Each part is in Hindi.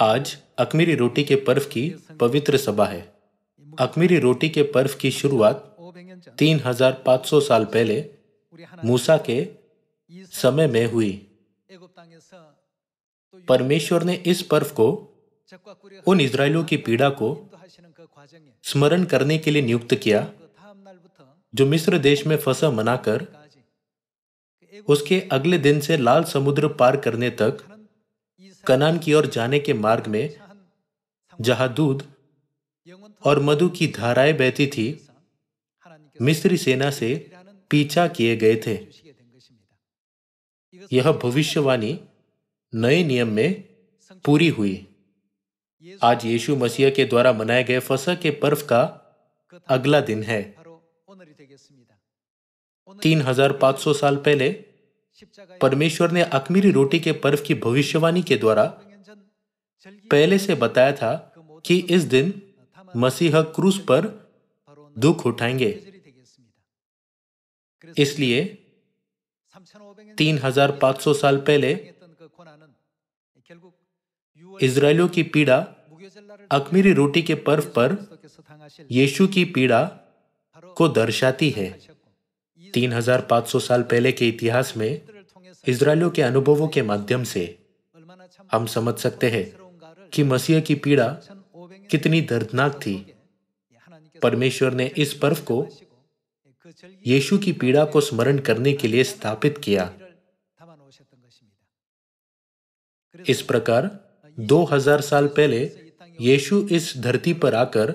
आज अकमीरी रोटी के पर्व की पवित्र सभा है अकमीरी रोटी के पर्व की शुरुआत 3,500 साल पहले मूसा के समय में हुई परमेश्वर ने इस पर्व को उन इसराइलों की पीड़ा को स्मरण करने के लिए नियुक्त किया जो मिस्र देश में फंसा मनाकर उसके अगले दिन से लाल समुद्र पार करने तक कनान की ओर जाने के मार्ग में जहां दूध और मधु की धाराएं बहती थी मिस्री सेना से पीछा किए गए थे यह भविष्यवाणी नए नियम में पूरी हुई आज यीशु मसीह के द्वारा मनाए गए फसह के पर्व का अगला दिन है तीन हजार पांच सौ साल पहले परमेश्वर ने अखमीरी रोटी के पर्व की भविष्यवाणी के द्वारा पहले से बताया था कि इस दिन मसीह क्रूस पर दुख उठाएंगे इसलिए 3,500 साल पहले इसराइलों की पीड़ा अखमीरी रोटी के पर्व पर यीशु की पीड़ा को दर्शाती है 3,500 साल पहले के इतिहास में इसराइलों के अनुभवों के माध्यम से हम समझ सकते हैं कि मसीह की पीड़ा कितनी दर्दनाक थी परमेश्वर ने इस पर्व को यीशु की पीड़ा को स्मरण करने के लिए स्थापित किया इस प्रकार 2000 साल पहले यीशु इस धरती पर आकर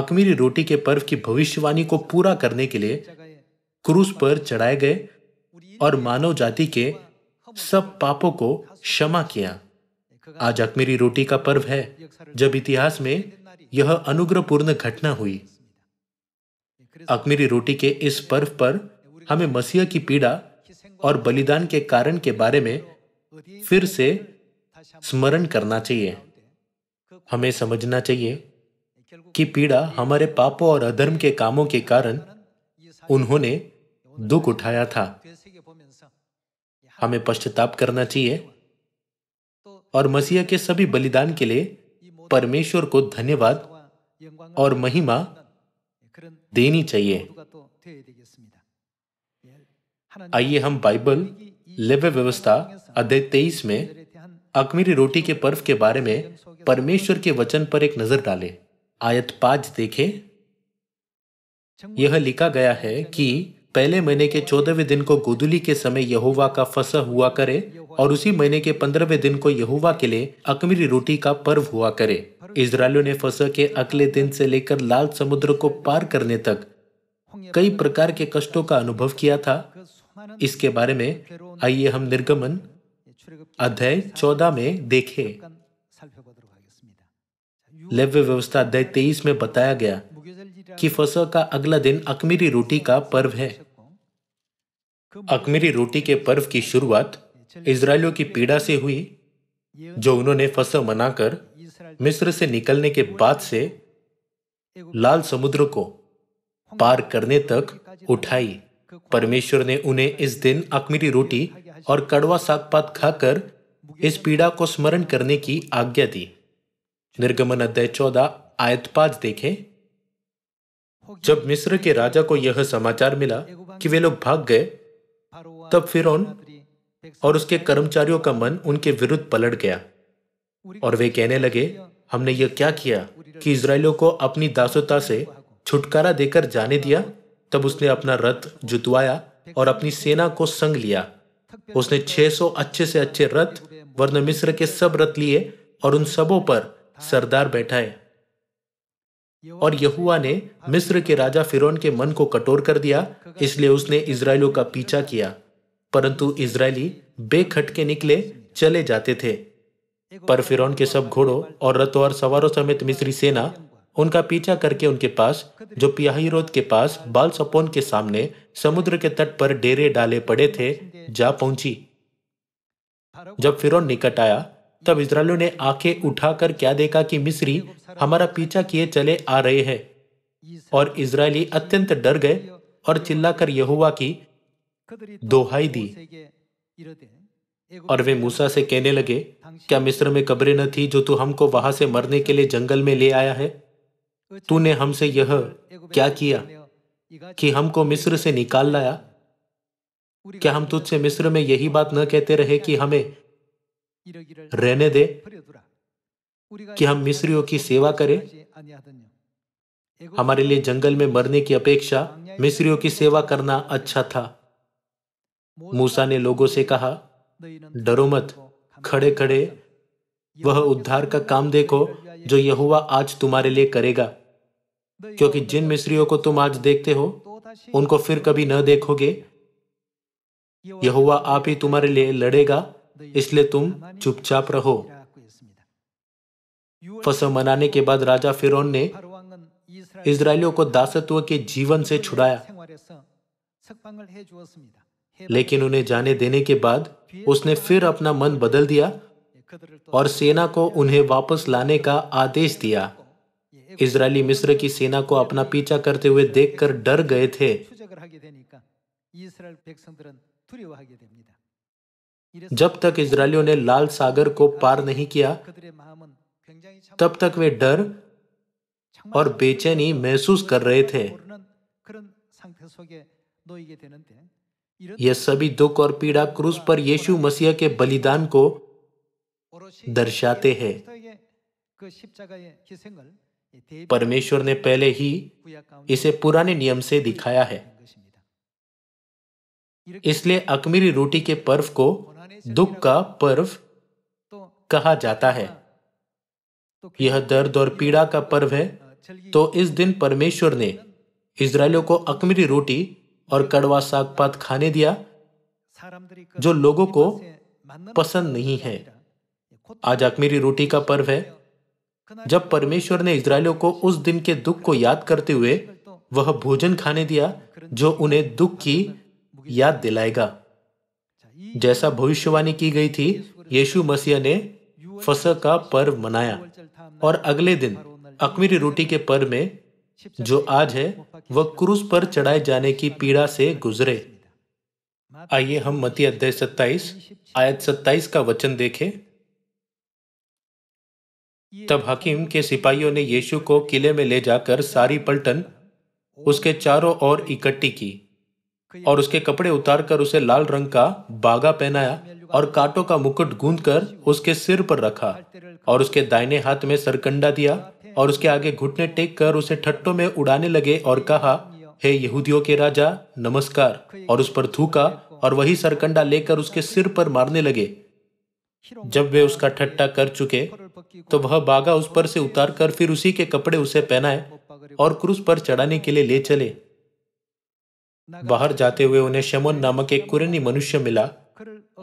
अकमीरी रोटी के पर्व की भविष्यवाणी को पूरा करने के लिए क्रूस पर चढ़ाए गए और मानव जाति के सब पापों को क्षमा किया आज अखमीरी रोटी का पर्व है जब इतिहास में यह अनुग्रहपूर्ण घटना हुई अखमीरी रोटी के इस पर्व पर हमें मसीह की पीड़ा और बलिदान के कारण के बारे में फिर से स्मरण करना चाहिए हमें समझना चाहिए कि पीड़ा हमारे पापों और अधर्म के कामों के कारण उन्होंने दुख उठाया था हमें पश्चाताप करना चाहिए और मसीहा के सभी बलिदान के लिए परमेश्वर को धन्यवाद और महिमा देनी चाहिए आइए हम बाइबल लेव्य व्यवस्था अध्याय तेईस में अकमीरी रोटी के पर्व के बारे में परमेश्वर के वचन पर एक नजर डालें आयत पांच देखें यह लिखा गया है कि पहले महीने के चौदहवें दिन को गोदुली के समय यहुवा का फसह हुआ करे और उसी महीने के पंद्रहवें दिन को यहुवा के लिए अकमीरी रोटी का पर्व हुआ करे इसराइलियों ने फसह के अगले दिन से लेकर लाल समुद्र को पार करने तक कई प्रकार के कष्टों का अनुभव किया था इसके बारे में आइए हम निर्गमन अध्याय चौदह में देखे लव्य व्यवस्था अध्याय तेईस में बताया गया कि फसह का अगला दिन अकमीरी रोटी का पर्व है अकमेरी रोटी के पर्व की शुरुआत इसराइलों की पीड़ा से हुई जो उन्होंने फसल मनाकर मिस्र से निकलने के बाद से लाल समुद्र को पार करने तक उठाई परमेश्वर ने उन्हें इस दिन अकमीरी रोटी और कड़वा साग पात खाकर इस पीड़ा को स्मरण करने की आज्ञा दी निर्गमन अध्याय चौदह आयत पांच देखें जब मिस्र के राजा को यह समाचार मिला कि वे लोग भाग गए तब फिर और उसके कर्मचारियों का मन उनके विरुद्ध पलट गया और वे कहने लगे हमने यह क्या किया कि इसराइलों को अपनी दासोता से छुटकारा देकर जाने दिया तब उसने अपना रथ जुतवाया और अपनी सेना को संग लिया उसने 600 अच्छे से अच्छे रथ वर्ण मिस्र के सब रथ लिए और उन सबों पर सरदार बैठाए और यहुआ ने मिस्र के राजा फिरौन के मन को कटोर कर दिया इसलिए उसने इसराइलों का पीछा किया परंतु इसराइली बेखटके निकले चले जाते थे पर फिर के सब घोड़ों और रथों और सवारों समेत मिस्री सेना उनका पीछा करके उनके पास जो पियाही रोद के पास बाल सपोन के सामने समुद्र के तट पर डेरे डाले पड़े थे जा पहुंची जब फिर निकट आया तब इसराइलियों ने आंखें उठाकर क्या देखा कि मिस्री हमारा पीछा किए चले आ रहे हैं और इसराइली अत्यंत डर गए और चिल्लाकर यहुआ की तो दोहाई दी और वे मूसा से कहने लगे क्या मिस्र में कब्रें न थी जो तू हमको वहां से मरने के लिए जंगल में ले आया है तूने हमसे यह क्या किया कि हमको मिस्र से निकाल लाया क्या हम तुझसे मिस्र में यही हाँ। बात न कहते रहे कि हमें रहने दे कि हम मिस्रियों की सेवा करें हमारे लिए जंगल में मरने की अपेक्षा मिस्रियों की सेवा करना अच्छा था मूसा ने लोगों से कहा डरो मत खड़े खड़े वह उद्धार का काम देखो जो यहुआ आज तुम्हारे लिए करेगा क्योंकि जिन मिस्रियों को तुम आज देखते हो उनको फिर कभी न देखोगे यहुआ आप ही तुम्हारे लिए लड़ेगा इसलिए तुम चुपचाप रहो फसल मनाने के बाद राजा फिरौन ने इसराइलियों को दासत्व के जीवन से छुड़ाया लेकिन उन्हें जाने देने के बाद उसने फिर अपना मन बदल दिया और सेना को उन्हें वापस लाने का आदेश दिया इसराइली मिस्र की सेना को अपना पीछा करते हुए देखकर डर गए थे जब तक इसराइलियों ने लाल सागर को पार नहीं किया तब तक वे डर और बेचैनी महसूस कर रहे थे यह सभी दुख और पीड़ा क्रूस पर यीशु मसीह के बलिदान को दर्शाते हैं परमेश्वर ने पहले ही इसे पुराने नियम से दिखाया है इसलिए अकमीरी रोटी के पर्व को दुख का पर्व कहा जाता है यह दर्द और पीड़ा का पर्व है तो इस दिन परमेश्वर ने इसराइलों को अकमीरी रोटी और कड़वा साग पात खाने दिया जो लोगों को पसंद नहीं है आज अखमीरी रोटी का पर्व है जब परमेश्वर ने इसराइलियों को उस दिन के दुख को याद करते हुए वह भोजन खाने दिया जो उन्हें दुख की याद दिलाएगा जैसा भविष्यवाणी की गई थी यीशु मसीह ने फसह का पर्व मनाया और अगले दिन अखमीरी रोटी के पर्व में जो आज है वह क्रूस पर चढ़ाए जाने की पीड़ा से गुजरे आइए हम मती अध्याय सत्ताईस आयत सत्ताईस का वचन देखें तब हकीम के सिपाहियों ने यीशु को किले में ले जाकर सारी पलटन उसके चारों ओर इकट्ठी की और उसके कपड़े उतारकर उसे लाल रंग का बागा पहनाया और कांटों का मुकुट गूंद कर उसके सिर पर रखा और उसके दाहिने हाथ में सरकंडा दिया और उसके आगे घुटने टेक कर उसे ठट्टों में उड़ाने लगे और कहा हे यहूदियों के राजा नमस्कार और उस पर थूका और वही सरकंडा लेकर उसके सिर पर मारने लगे जब वे उसका ठट्टा कर चुके तो वह बागा उस पर से उतार कर फिर उसी के कपड़े उसे पहनाए और क्रूस पर चढ़ाने के लिए ले चले बाहर जाते हुए उन्हें शमन नामक एक कुरनी मनुष्य मिला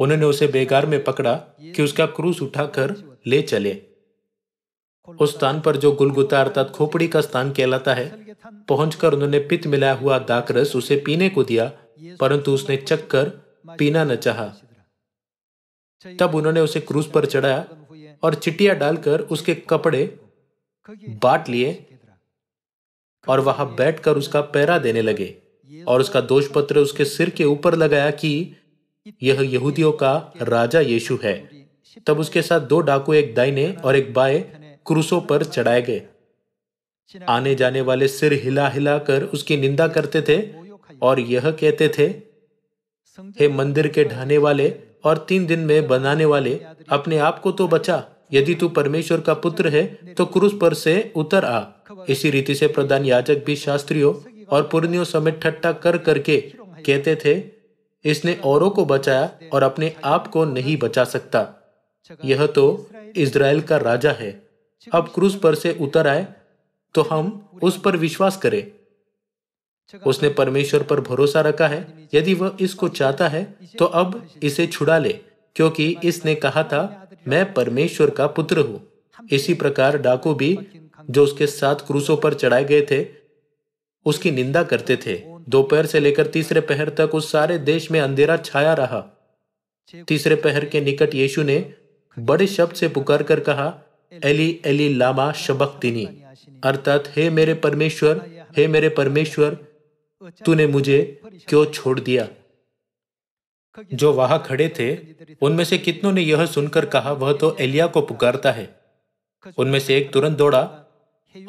उन्होंने उसे बेगार में पकड़ा कि उसका क्रूस उठाकर ले चले उस स्थान पर जो गुलगुता अर्थात खोपड़ी का स्थान कहलाता है पहुंचकर उन्होंने पित मिलाया हुआ दाकरस उसे पीने को दिया परंतु उसने चक्कर पीना न चाहा। तब उन्होंने उसे क्रूज पर चढ़ाया और चिटिया डालकर उसके कपड़े बांट लिए और वहां बैठकर उसका पैरा देने लगे और उसका दोष पत्र उसके सिर के ऊपर लगाया कि यह यहूदियों का राजा यीशु है तब उसके साथ दो डाकू एक दाइने और एक बाएं क्रूसों पर चढ़ाए गए आने जाने वाले सिर हिला हिला कर उसकी निंदा करते थे और यह कहते थे हे मंदिर के ढाने वाले और तीन दिन में बनाने वाले अपने आप को तो बचा यदि तू परमेश्वर का पुत्र है तो क्रूस पर से उतर आ इसी रीति से प्रधान याजक भी शास्त्रियों और पुर्णियों समेत ठट्टा कर करके कहते थे इसने औरों को बचाया और अपने आप को नहीं बचा सकता यह तो इसराइल का राजा है अब क्रूस पर से उतर आए तो हम उस पर विश्वास करें उसने परमेश्वर पर भरोसा रखा है यदि वह इसको तो चाहता है तो अब इसे छुड़ा ले क्योंकि इसने कहा था मैं परमेश्वर का पुत्र हूं इसी प्रकार डाकू भी जो उसके साथ क्रूसों पर चढ़ाए गए थे उसकी निंदा करते थे दोपहर से लेकर तीसरे पहर तक उस सारे देश में अंधेरा छाया रहा तीसरे पहर के निकट यीशु ने बड़े शब्द से पुकार कर कहा एली एली लामा शबक्तिनी अर्थात हे मेरे परमेश्वर हे मेरे परमेश्वर तूने मुझे क्यों छोड़ दिया जो वहां खड़े थे उनमें से कितनों ने यह सुनकर कहा वह तो एलिया को पुकारता है उनमें से एक तुरंत दौड़ा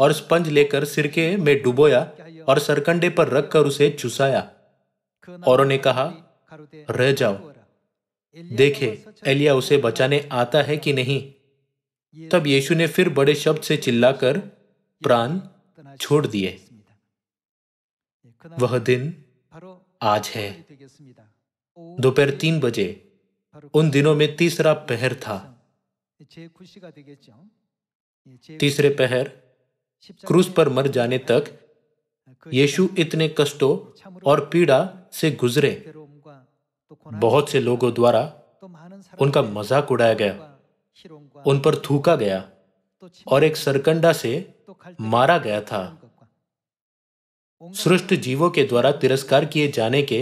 और स्पंज लेकर सिरके में डुबोया और सरकंडे पर रखकर उसे चुसाया और उन्हें कहा रह जाओ देखे एलिया उसे बचाने आता है कि नहीं तब यीशु ने फिर बड़े शब्द से चिल्लाकर प्राण छोड़ दिए वह दिन आज है दोपहर तीन बजे उन दिनों में तीसरा पहर था तीसरे पहर क्रूस पर मर जाने तक यीशु इतने कष्टों और पीड़ा से गुजरे बहुत से लोगों द्वारा उनका मजाक उड़ाया गया उन पर थूका गया और एक सरकंडा से मारा गया था सृष्ट जीवों के द्वारा तिरस्कार किए जाने के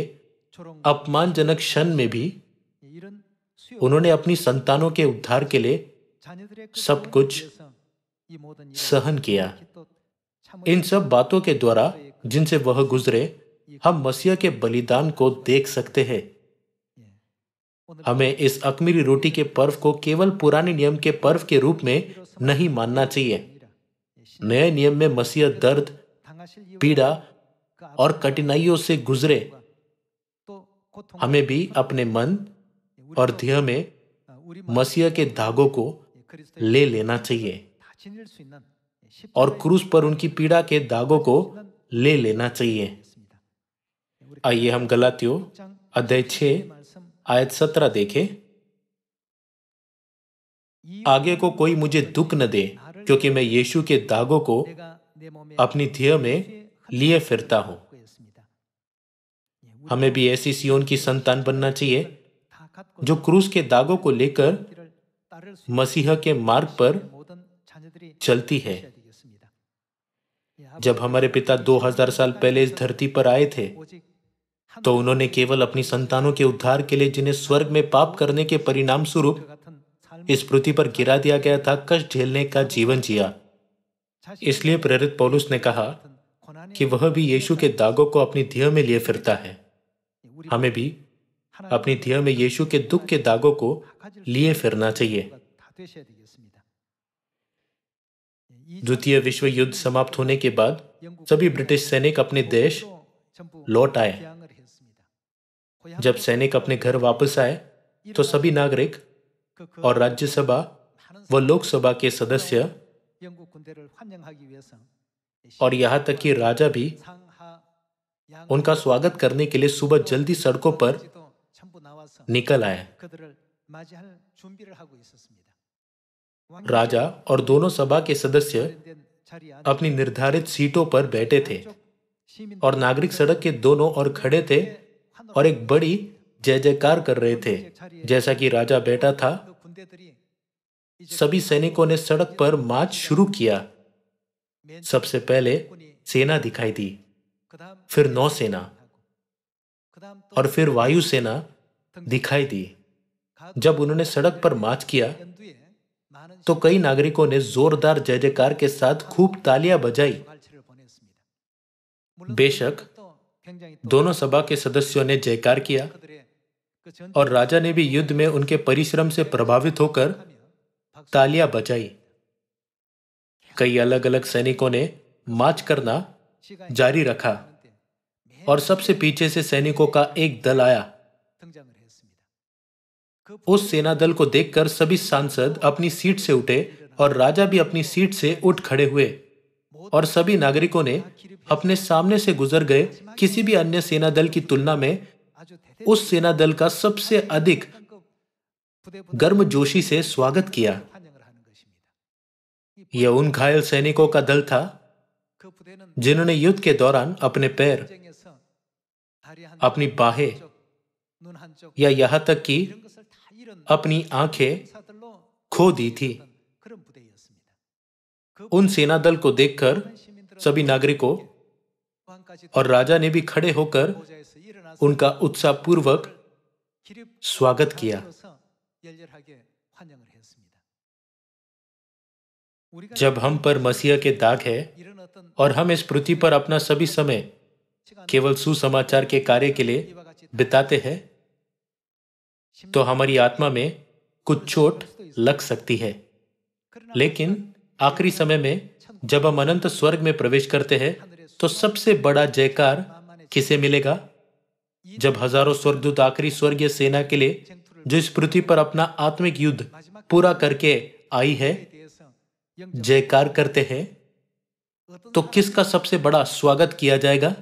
अपमानजनक क्षण में भी उन्होंने अपनी संतानों के उद्धार के लिए सब कुछ सहन किया इन सब बातों के द्वारा जिनसे वह गुजरे हम मसीह के बलिदान को देख सकते हैं हमें इस अकमीरी रोटी के पर्व को केवल पुराने नियम के पर्व के रूप में नहीं मानना चाहिए नए नियम में मसीह दर्द पीड़ा और कठिनाइयों से गुजरे हमें भी अपने मन और ध्येय में मसीह के धागों को ले लेना चाहिए और क्रूस पर उनकी पीड़ा के दागों को ले लेना चाहिए आइए हम गलातियों अध्याय आयत सत्रह देखे आगे को कोई मुझे दुख न दे क्योंकि मैं यीशु के दागों को अपनी ध्येय में लिए फिरता हूं हमें भी ऐसी सियोन की संतान बनना चाहिए जो क्रूस के दागों को लेकर मसीह के मार्ग पर चलती है जब हमारे पिता 2000 साल पहले इस धरती पर आए थे तो उन्होंने केवल अपनी संतानों के उद्धार के लिए जिन्हें स्वर्ग में पाप करने के परिणाम स्वरूप इस पृथ्वी पर गिरा दिया गया था कष्ट झेलने का जीवन जिया इसलिए प्रेरित पौलुस ने कहा कि वह भी यीशु के दागों को अपनी ध्येय में लिए फिरता है हमें भी अपनी ध्येय में यीशु के दुख के दागों को लिए फिरना चाहिए द्वितीय विश्व युद्ध समाप्त होने के बाद सभी ब्रिटिश सैनिक अपने देश लौट आए जब सैनिक अपने घर वापस आए तो सभी नागरिक और राज्यसभा व लोकसभा के सदस्य और यहाँ तक कि राजा भी उनका स्वागत करने के लिए सुबह जल्दी सड़कों पर निकल आए राजा और दोनों सभा के सदस्य अपनी निर्धारित सीटों पर बैठे थे और नागरिक सड़क के दोनों ओर खड़े थे और एक बड़ी जय जयकार कर रहे थे जैसा कि राजा बैठा था सभी सैनिकों ने सड़क पर मार्च शुरू किया सबसे पहले सेना दिखाई दी फिर नौसेना और फिर वायुसेना दिखाई दी जब उन्होंने सड़क पर मार्च किया तो कई नागरिकों ने जोरदार जय जयकार के साथ खूब तालियां बजाई बेशक दोनों सभा के सदस्यों ने जयकार किया और राजा ने भी युद्ध में उनके परिश्रम से प्रभावित होकर तालियां बजाई कई अलग अलग सैनिकों ने मार्च करना जारी रखा और सबसे पीछे से सैनिकों का एक दल आया उस सेना दल को देखकर सभी सांसद अपनी सीट से उठे और राजा भी अपनी सीट से उठ खड़े हुए और सभी नागरिकों ने अपने सामने से गुजर गए किसी भी अन्य सेना दल की तुलना में उस सेना दल का सबसे अधिक गर्म जोशी से स्वागत किया यह उन घायल सैनिकों का दल था जिन्होंने युद्ध के दौरान अपने पैर अपनी बाहें या यहां तक कि अपनी आंखें खो दी थी उन सेना दल को देखकर सभी नागरिकों और राजा ने भी खड़े होकर उनका उत्साहपूर्वक स्वागत किया जब हम पर मसीह के दाग है और हम इस पृथ्वी पर अपना सभी समय केवल सुसमाचार के कार्य के लिए बिताते हैं तो हमारी आत्मा में कुछ चोट लग सकती है लेकिन आखिरी समय में जब हम अनंत स्वर्ग में प्रवेश करते हैं तो सबसे बड़ा जयकार किसे मिलेगा जब हजारों स्वर्गदूत आखिरी स्वर्गीय सेना के लिए जो इस पृथ्वी पर अपना आत्मिक युद्ध पूरा करके आई है जयकार करते हैं तो किसका सबसे बड़ा स्वागत किया जाएगा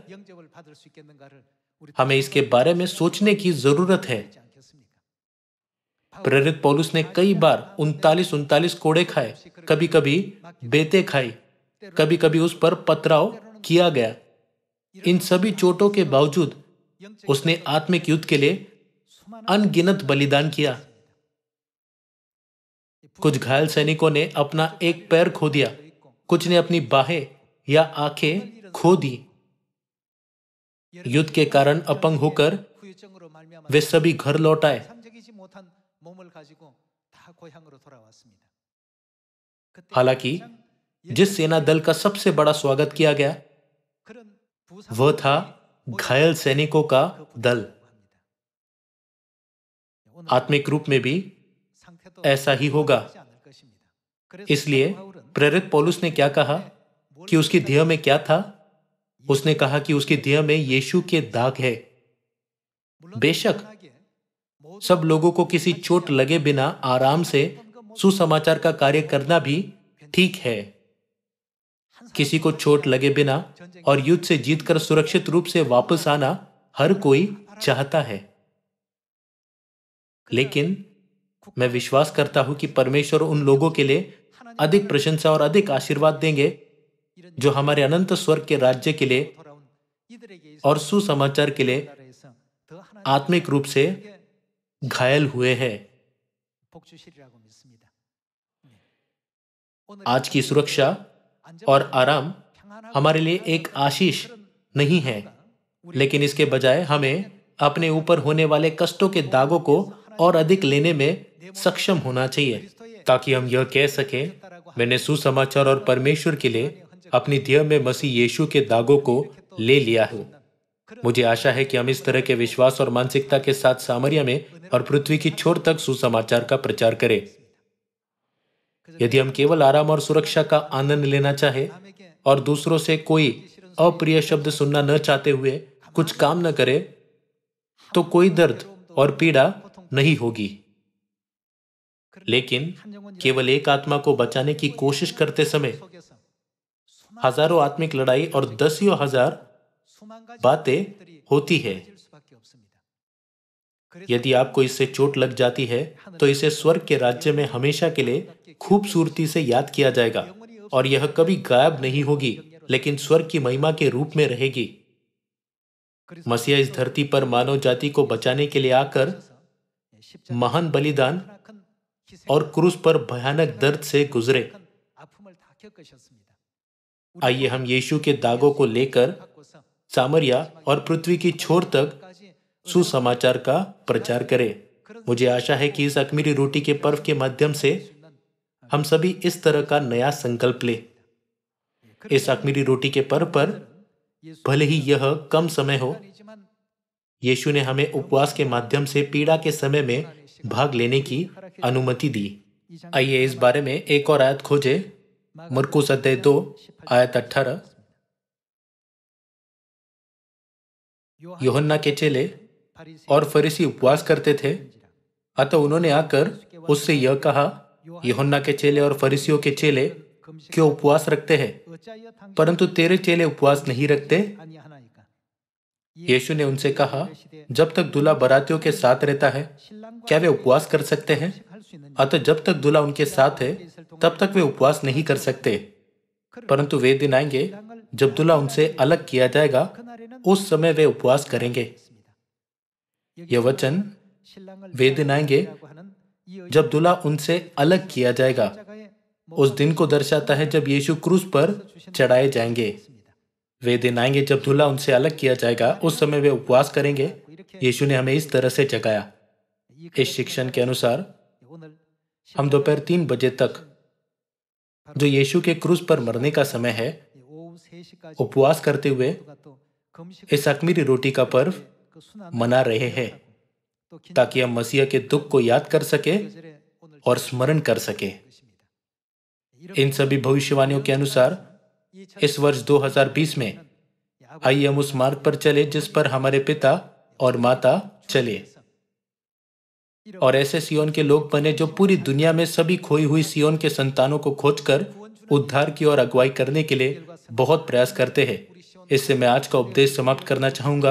हमें इसके बारे में सोचने की जरूरत है प्रेरित पौलुस ने कई बार उनतालीस उनतालीस कोड़े खाए कभी कभी बेते खाई कभी कभी उस पर पथराव किया गया इन सभी चोटों के बावजूद उसने आत्मिक युद्ध के लिए अनगिनत बलिदान किया कुछ घायल सैनिकों ने अपना एक पैर खो दिया कुछ ने अपनी बाहें या आंखें खो दी युद्ध के कारण अपंग होकर वे सभी घर लौट आए हालांकि जिस सेना दल का सबसे बड़ा स्वागत किया गया वह था घायल सैनिकों का दल आत्मिक रूप में भी ऐसा ही होगा इसलिए प्रेरित पोलूस ने क्या कहा कि उसकी ध्येय में क्या था उसने कहा कि उसकी ध्येय में यीशु के दाग है बेशक सब लोगों को किसी चोट लगे बिना आराम से सुसमाचार का कार्य करना भी ठीक है किसी को चोट लगे बिना और युद्ध से जीतकर सुरक्षित रूप से वापस आना हर कोई चाहता है लेकिन मैं विश्वास करता हूं कि परमेश्वर उन लोगों के लिए अधिक प्रशंसा और अधिक आशीर्वाद देंगे जो हमारे अनंत स्वर्ग के राज्य के लिए और सुसमाचार के लिए आत्मिक रूप से घायल हुए हैं आज की सुरक्षा और आराम हमारे लिए एक आशीष नहीं है लेकिन इसके बजाय हमें अपने ऊपर होने वाले कष्टों के दागों को और अधिक लेने में सक्षम होना चाहिए ताकि हम यह कह सके मैंने सुसमाचार और परमेश्वर के लिए अपनी ध्यय में मसी यीशु के दागों को ले लिया है मुझे आशा है कि हम इस तरह के विश्वास और मानसिकता के साथ सामरिया में और पृथ्वी की छोर तक सुसमाचार का प्रचार करे यदि हम केवल आराम और सुरक्षा का आनंद लेना चाहे और दूसरों से कोई अप्रिय शब्द सुनना न चाहते हुए कुछ काम न करे तो कोई दर्द और पीड़ा नहीं होगी लेकिन केवल एक आत्मा को बचाने की कोशिश करते समय हजारों आत्मिक लड़ाई और दसियों हजार बातें होती है यदि आपको इससे चोट लग जाती है तो इसे स्वर्ग के राज्य में हमेशा के लिए खूबसूरती से याद किया जाएगा और यह कभी गायब नहीं होगी लेकिन स्वर्ग की महिमा के रूप में रहेगी मसीहा इस धरती पर मानव जाति को बचाने के लिए आकर महान बलिदान और क्रूस पर भयानक दर्द से गुजरे आइए हम यीशु के दागों को लेकर सामरिया और पृथ्वी की छोर तक सुसमाचार का प्रचार करें मुझे आशा है कि इस अखमीरी रोटी के पर्व के माध्यम से हम सभी इस तरह का नया संकल्प लें इस अखमीरी रोटी के पर्व पर भले ही यह कम समय हो यीशु ने हमें उपवास के माध्यम से पीड़ा के समय में भाग लेने की अनुमति दी आइए इस बारे में एक और आयत खोजे मुरकू सतह दो आयत अठारह योहन्ना के चेले और फरीसी उपवास करते थे अतः उन्होंने आकर उससे यह कहा यहुन्ना के चेले और फरीसियों के चेले क्यों उपवास रखते हैं परंतु तेरे चेले उपवास नहीं रखते यीशु ने उनसे कहा जब तक दूल्हा बरातियों के साथ रहता है क्या वे उपवास कर सकते हैं अतः जब तक दूल्हा उनके साथ है तब तक वे उपवास नहीं कर सकते परंतु वे दिन आएंगे जब दूल्हा उनसे अलग किया जाएगा उस समय वे उपवास करेंगे ये वचन वे दिन आएंगे जब दुल्हा उनसे अलग किया जाएगा उस दिन को दर्शाता है जब यीशु क्रूस पर चढ़ाए जाएंगे वे दिन आएंगे जब दुल्हा उनसे अलग किया जाएगा उस समय वे उपवास करेंगे यीशु ने हमें इस तरह से जगाया इस शिक्षण के अनुसार हम दोपहर तीन बजे तक जो यीशु के क्रूस पर मरने का समय है उपवास करते हुए इस अकमीरी रोटी का पर्व मना रहे हैं तो ताकि हम मसीह के दुख को याद कर सके और स्मरण कर सके इन सभी भविष्यवाणियों के अनुसार इस वर्ष 2020 में आइए हम उस मार्ग पर चले जिस पर हमारे पिता और माता चले और ऐसे सियोन के लोग बने जो पूरी दुनिया में सभी खोई हुई सियोन के संतानों को तो खोजकर उद्धार की और अगुवाई करने के लिए बहुत प्रयास करते हैं इससे मैं आज का उपदेश समाप्त करना चाहूंगा